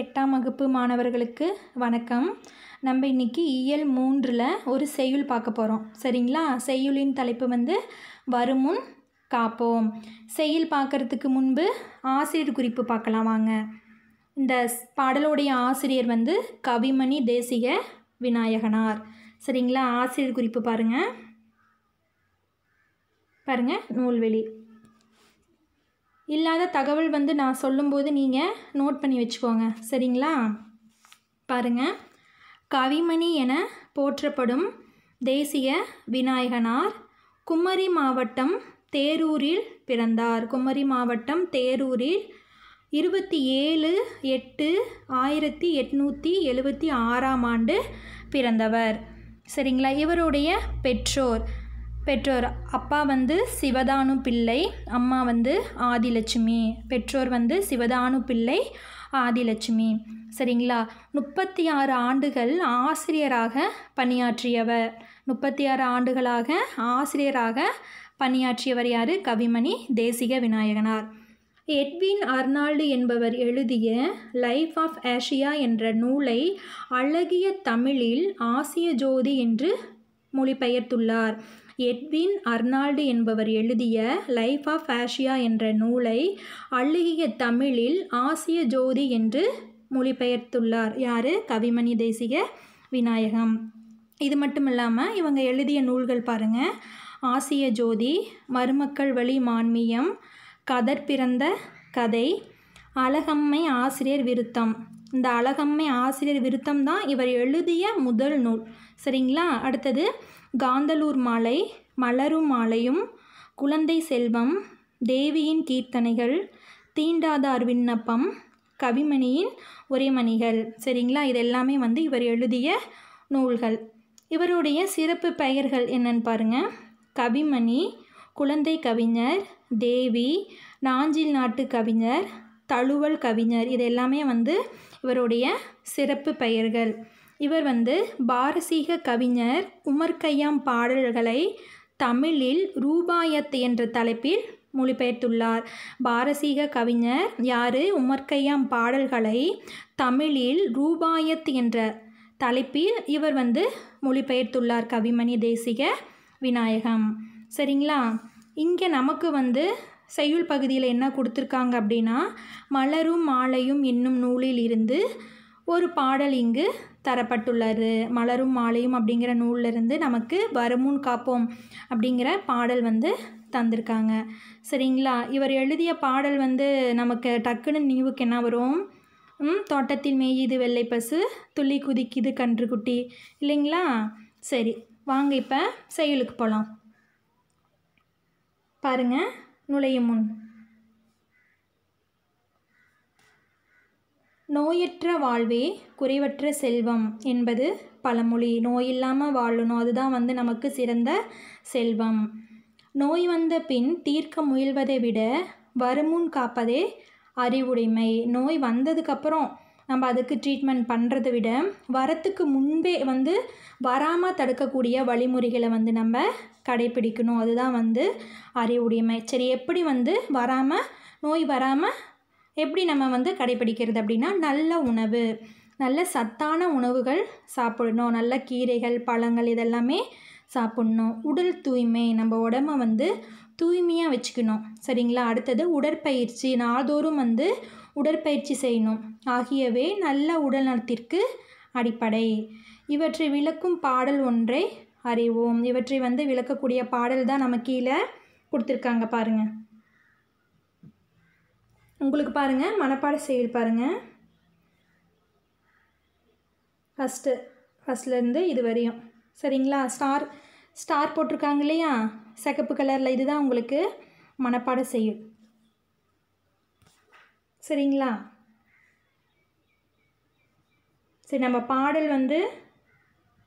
எட்டாம் வகுப்பு மாணவர்களுக்கு வணக்கம் நம்ம இன்றைக்கி இயல் மூன்றில் ஒரு செய்யுள் பார்க்க போகிறோம் சரிங்களா செய்யுளின் தலைப்பு வந்து வருமுன் காப்போம் செய்யுள் பார்க்குறதுக்கு முன்பு ஆசிரியர் குறிப்பு பார்க்கலாம் வாங்க இந்த பாடலுடைய ஆசிரியர் வந்து கவிமணி தேசிக விநாயகனார் சரிங்களா ஆசிரியர் குறிப்பு பாருங்கள் பாருங்கள் நூல்வெளி இல்லாத தகவல் வந்து நான் சொல்லும்போது நீங்கள் நோட் பண்ணி வச்சுக்கோங்க சரிங்களா பாருங்கள் கவிமணி என போற்றப்படும் தேசிய விநாயகனார் குமரி மாவட்டம் தேரூரில் பிறந்தார் குமரி மாவட்டம் தேரூரில் இருபத்தி ஏழு எட்டு ஆயிரத்தி எட்நூற்றி எழுபத்தி ஆறாம் ஆண்டு பிறந்தவர் சரிங்களா இவருடைய பெற்றோர் பெற்றோர் அப்பா வந்து சிவதானு பிள்ளை அம்மா வந்து ஆதிலட்சுமி பெற்றோர் வந்து சிவதானு பிள்ளை ஆதிலட்சுமி சரிங்களா முப்பத்தி ஆறு ஆண்டுகள் ஆசிரியராக பணியாற்றியவர் முப்பத்தி ஆறு ஆண்டுகளாக ஆசிரியராக பணியாற்றியவர் யார் கவிமணி தேசிக விநாயகனார் எட்வின் அர்னால்டு என்பவர் எழுதிய லைஃப் ஆஃப் ஏஷியா என்ற நூலை அழகிய தமிழில் ஆசிய ஜோதி என்று மொழிபெயர்த்துள்ளார் எட்வின் அர்னால்டு என்பவர் எழுதிய லைஃப் ஆஃப் ஆஷியா என்ற நூலை அழுகிய தமிழில் ஆசிய ஜோதி என்று மொழிபெயர்த்துள்ளார் யார் கவிமணி தேசிக விநாயகம் இது மட்டும் இல்லாமல் இவங்க எழுதிய நூல்கள் பாருங்கள் ஆசிய ஜோதி மருமக்கள் வழி மான்மியம் கதற் பிறந்த கதை அழகம்மை ஆசிரியர் விருத்தம் இந்த அழகம்மை ஆசிரியர் விருத்தம் தான் இவர் எழுதிய முதல் நூல் சரிங்களா அடுத்தது காந்தலூர் மாலை மலரும் மாலையும் குழந்தை செல்வம் தேவியின் கீர்த்தனைகள் தீண்டாதார் விண்ணப்பம் கவிமணியின் உரைமணிகள் சரிங்களா இது எல்லாமே வந்து இவர் எழுதிய நூல்கள் இவருடைய சிறப்பு பெயர்கள் என்னன்னு பாருங்கள் கவிமணி குழந்தை கவிஞர் தேவி நாஞ்சில் நாட்டு கவிஞர் தழுவல் கவிஞர் இது எல்லாமே வந்து இவருடைய சிறப்பு பெயர்கள் இவர் வந்து பாரசீக கவிஞர் உமர்கையாம் பாடல்களை தமிழில் ரூபாயத் என்ற தலைப்பில் மொழிபெயர்த்துள்ளார் பாரசீக கவிஞர் யாரு உமர்கையாம் பாடல்களை தமிழில் ரூபாயத் என்ற தலைப்பில் இவர் வந்து மொழிபெயர்த்துள்ளார் கவிமணி தேசிக விநாயகம் சரிங்களா இங்கே நமக்கு வந்து செய்யுள் பகுதியில் என்ன கொடுத்துருக்காங்க அப்படின்னா மலரும் மாலையும் என்னும் நூலில் இருந்து ஒரு பாடல் இங்கு தரப்பட்டுள்ளது மலரும் மாலையும் அப்படிங்கிற நூலிலிருந்து நமக்கு வருமுன் காப்போம் அப்படிங்கிற பாடல் வந்து தந்திருக்காங்க சரிங்களா இவர் எழுதிய பாடல் வந்து நமக்கு டக்குன்னு நினைவுக்கு என்ன வரும் தோட்டத்தில் மேயுது வெள்ளை பசு துள்ளி குதிக்குது கன்றுக்குட்டி இல்லைங்களா சரி வாங்க இப்போ செயலுக்கு போகலாம் பாருங்கள் நுழையும் முன் நோயற்ற வாழ்வே குறைவற்ற செல்வம் என்பது பழமொழி நோய் இல்லாமல் வாழணும் அதுதான் வந்து நமக்கு சிறந்த செல்வம் நோய் வந்த பின் தீர்க்க முயல்வதை விட வருமுன் காப்பதே அறிவுடைமை நோய் வந்ததுக்கப்புறம் நம்ம அதுக்கு ட்ரீட்மெண்ட் பண்ணுறதை விட வரத்துக்கு முன்பே வந்து வராமல் தடுக்கக்கூடிய வழிமுறைகளை வந்து நம்ம கடைப்பிடிக்கணும் அதுதான் வந்து அறிவுடைமை சரி எப்படி வந்து வராமல் நோய் வராமல் எப்படி நம்ம வந்து கடைப்பிடிக்கிறது அப்படின்னா நல்ல உணவு நல்ல சத்தான உணவுகள் சாப்பிடணும் நல்ல கீரைகள் பழங்கள் இதெல்லாமே சாப்பிட்ணும் உடல் தூய்மை நம்ம உடம்ப வந்து தூய்மையாக வச்சுக்கணும் சரிங்களா அடுத்தது உடற்பயிற்சி நாள்தோறும் வந்து உடற்பயிற்சி செய்யணும் ஆகியவை நல்ல உடல் நலத்திற்கு அடிப்படை இவற்றை விளக்கும் பாடல் ஒன்றை அறிவோம் இவற்றை வந்து விளக்கக்கூடிய பாடல் தான் நம்ம கீழே கொடுத்துருக்காங்க பாருங்கள் உங்களுக்கு பாருங்கள் மனப்பாடம் செயல் பாருங்கள் ஃபஸ்ட்டு ஃபஸ்ட்லேருந்து இது வரையும் சரிங்களா ஸ்டார் ஸ்டார் போட்டிருக்காங்க இல்லையா சிகப்பு கலரில் இதுதான் உங்களுக்கு மனப்பாடம் செய்யும் சரிங்களா சரி நம்ம பாடல் வந்து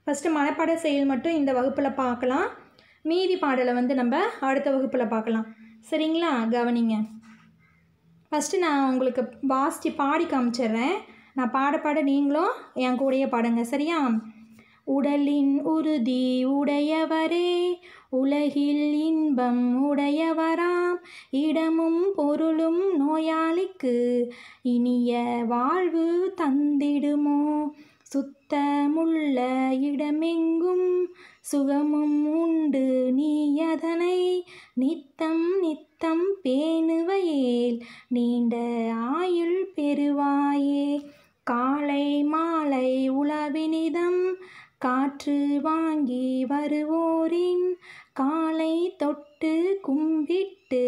ஃபஸ்ட்டு மனப்பாட செயல் மட்டும் இந்த வகுப்பில் பார்க்கலாம் மீதி பாடலை வந்து நம்ம அடுத்த வகுப்பில் பார்க்கலாம் சரிங்களா கவனிங்க ஃபஸ்ட்டு நான் உங்களுக்கு வாசித்து பாடி காமிச்சிட்றேன் நான் பாட பாட நீங்களும் என் கூடயே பாடுங்க சரியா உடலின் உறுதி உடையவரே உலகில் இன்பம் உடையவராம் இடமும் பொருளும் நோயாளிக்கு இனிய வாழ்வு தந்திடுமோ சுத்தமுள்ள இடமெங்கும் சுகமும் உண்டு நீ அதனை நித்தம் நித்தம் பேணுவையேல் நீண்ட ஆயுள் பெறுவாயே காலை மாலை உளவினிதம் காற்று வாங்கி வருவோரின் காலை தொட்டு கும்பிட்டு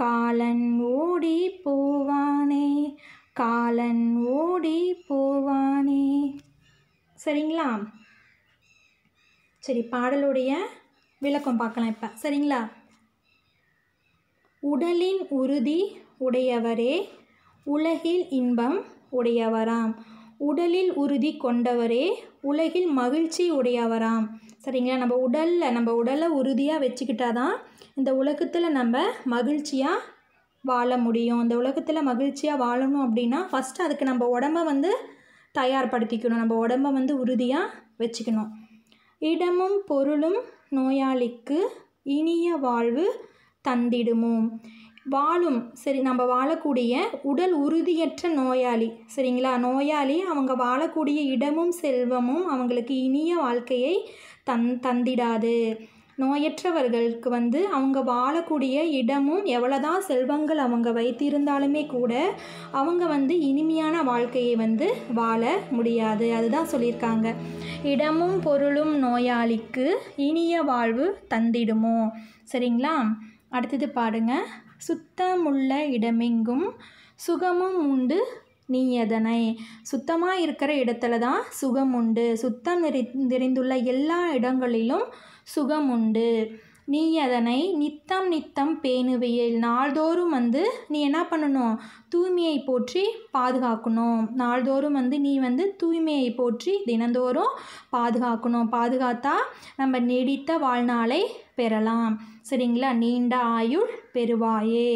காலன் ஓடி போவானே காலன் ஓடி போவானே சரிங்களா சரி பாடலுடைய விளக்கம் பார்க்கலாம் இப்போ சரிங்களா உடலின் உறுதி உடையவரே உலகில் இன்பம் உடையவராம் உடலில் உறுதி கொண்டவரே உலகில் மகிழ்ச்சி உடையவராம் சரிங்களா நம்ம உடலில் நம்ம உடலை உறுதியாக வச்சுக்கிட்டா தான் இந்த உலகத்தில் நம்ம மகிழ்ச்சியாக வாழ முடியும் இந்த உலகத்தில் மகிழ்ச்சியாக வாழணும் அப்படின்னா ஃபஸ்ட்டு அதுக்கு நம்ம உடம்ப வந்து தயார்படுத்திக்கணும் நம்ம உடம்ப வந்து உறுதியாக வச்சுக்கணும் இடமும் பொருளும் நோயாளிக்கு இனிய வாழ்வு தந்திடுமோ வாழும் சரி நம்ம வாழக்கூடிய உடல் உறுதியற்ற நோயாளி சரிங்களா நோயாளி அவங்க வாழக்கூடிய இடமும் செல்வமும் அவங்களுக்கு இனிய வாழ்க்கையை தந் தந்திடாது நோயற்றவர்களுக்கு வந்து அவங்க வாழக்கூடிய இடமும் எவ்வளோதான் செல்வங்கள் அவங்க வைத்திருந்தாலுமே கூட அவங்க வந்து இனிமையான வாழ்க்கையை வந்து வாழ முடியாது அதுதான் சொல்லியிருக்காங்க இடமும் பொருளும் நோயாளிக்கு இனிய வாழ்வு தந்திடுமோ சரிங்களா அடுத்தது பாருங்கள் சுத்தமுள்ள இடமெங்கும் சுகமும் உண்டு நீயதனை சுத்தமாக இருக்கிற இடத்துல தான் சுகம் உண்டு சுத்தம் நிறை நிறைந்துள்ள எல்லா இடங்களிலும் சுகம் உண்டு நீ அதனை நித்தம் நித்தம் பேணுவியல் நாள்தோறும் வந்து நீ என்ன பண்ணணும் தூய்மையை போற்றி பாதுகாக்கணும் நாள்தோறும் வந்து நீ வந்து தூய்மையை போற்றி தினந்தோறும் பாதுகாக்கணும் பாதுகாத்தா நம்ம நீடித்த வாழ்நாளை பெறலாம் சரிங்களா நீண்ட ஆயுள் பெறுவாயே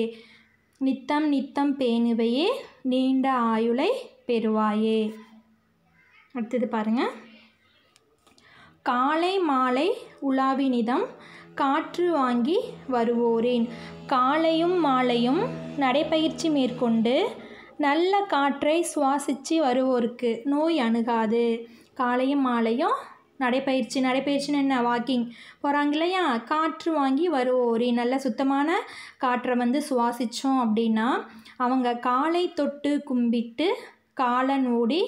நித்தம் நித்தம் பேணுவையே நீண்ட ஆயுளை பெறுவாயே அடுத்தது பாருங்கள் காலை மாலை உலாவினிதம் காற்று வாங்கி வருவோரேன் காலையும் மாலையும் நடைப்பயிற்சி மேற்கொண்டு நல்ல காற்றை சுவாசித்து வருவோருக்கு நோய் அணுகாது காலையும் மாலையும் நடைப்பயிற்சி நடைப்பயிற்சின்னு என்ன வாக்கிங் போகிறாங்க இல்லையா காற்று வாங்கி வருவோரி நல்ல சுத்தமான காற்றை வந்து சுவாசித்தோம் அப்படின்னா அவங்க காலை தொட்டு கும்பிட்டு காலன் ஓடி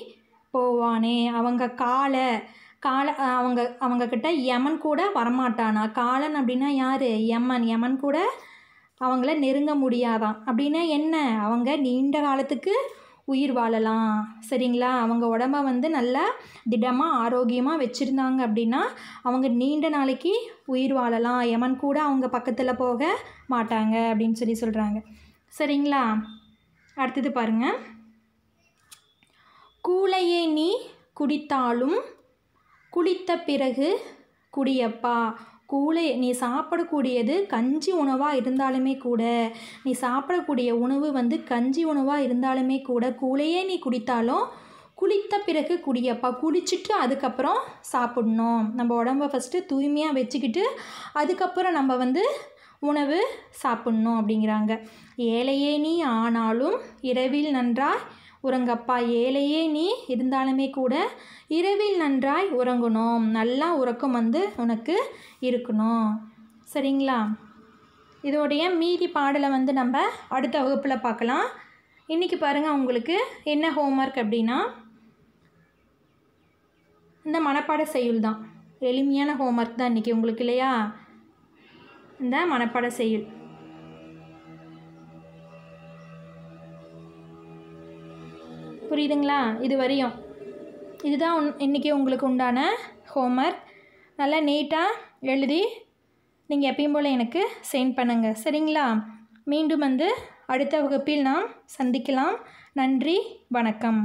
போவானே அவங்க காலை கால அவங்க அவங்கக்கிட்ட யமன் கூட வரமாட்டானா காலன் அப்படின்னா யார் யமன் யமன் கூட அவங்கள நெருங்க முடியாதான் அப்படின்னா என்ன அவங்க நீண்ட காலத்துக்கு உயிர் வாழலாம் சரிங்களா அவங்க உடம்ப வந்து நல்லா திடமாக ஆரோக்கியமாக வச்சுருந்தாங்க அப்படின்னா அவங்க நீண்ட நாளைக்கு உயிர் வாழலாம் யமன் கூட அவங்க பக்கத்தில் போக மாட்டாங்க அப்படின்னு சொல்லி சொல்கிறாங்க சரிங்களா அடுத்தது பாருங்கள் கூலையே நீ குடித்தாலும் குளித்த பிறகு குடியப்பா கூழே நீ சாப்பிடக்கூடியது கஞ்சி உணவாக இருந்தாலுமே கூட நீ சாப்பிடக்கூடிய உணவு வந்து கஞ்சி உணவாக இருந்தாலுமே கூட கூழையே நீ குடித்தாலும் குளித்த பிறகு குடியப்பா குடிச்சிட்டு அதுக்கப்புறம் சாப்பிட்ணும் நம்ம உடம்ப ஃபஸ்ட்டு தூய்மையாக வச்சுக்கிட்டு அதுக்கப்புறம் நம்ம வந்து உணவு சாப்பிட்ணும் அப்படிங்கிறாங்க ஏழையே நீ ஆனாலும் இரவில் நன்றாக உறங்கப்பா ஏழையே நீ இருந்தாலுமே கூட இரவில் நன்றாய் உறங்கணும் நல்லா உறக்கம் வந்து உனக்கு இருக்கணும் சரிங்களா இதோடைய மீதி பாடலை வந்து நம்ம அடுத்த வகுப்பில் பார்க்கலாம் இன்றைக்கி பாருங்கள் உங்களுக்கு என்ன ஹோம்ஒர்க் அப்படின்னா இந்த மனப்பாட செய்யுள் தான் எளிமையான ஹோம்ஒர்க் தான் இன்றைக்கி உங்களுக்கு இல்லையா இந்த மனப்பாட செய்யுள் புரியுதுங்களா இது வரையும் இதுதான் உன் இன்றைக்கி உங்களுக்கு உண்டான ஹோம்ஒர்க் நல்லா நீட்டாக எழுதி நீங்கள் எப்பயும் போல் எனக்கு சென்ட் பண்ணுங்கள் சரிங்களா மீண்டும் வந்து அடுத்த வகுப்பில் நாம் சந்திக்கலாம் நன்றி வணக்கம்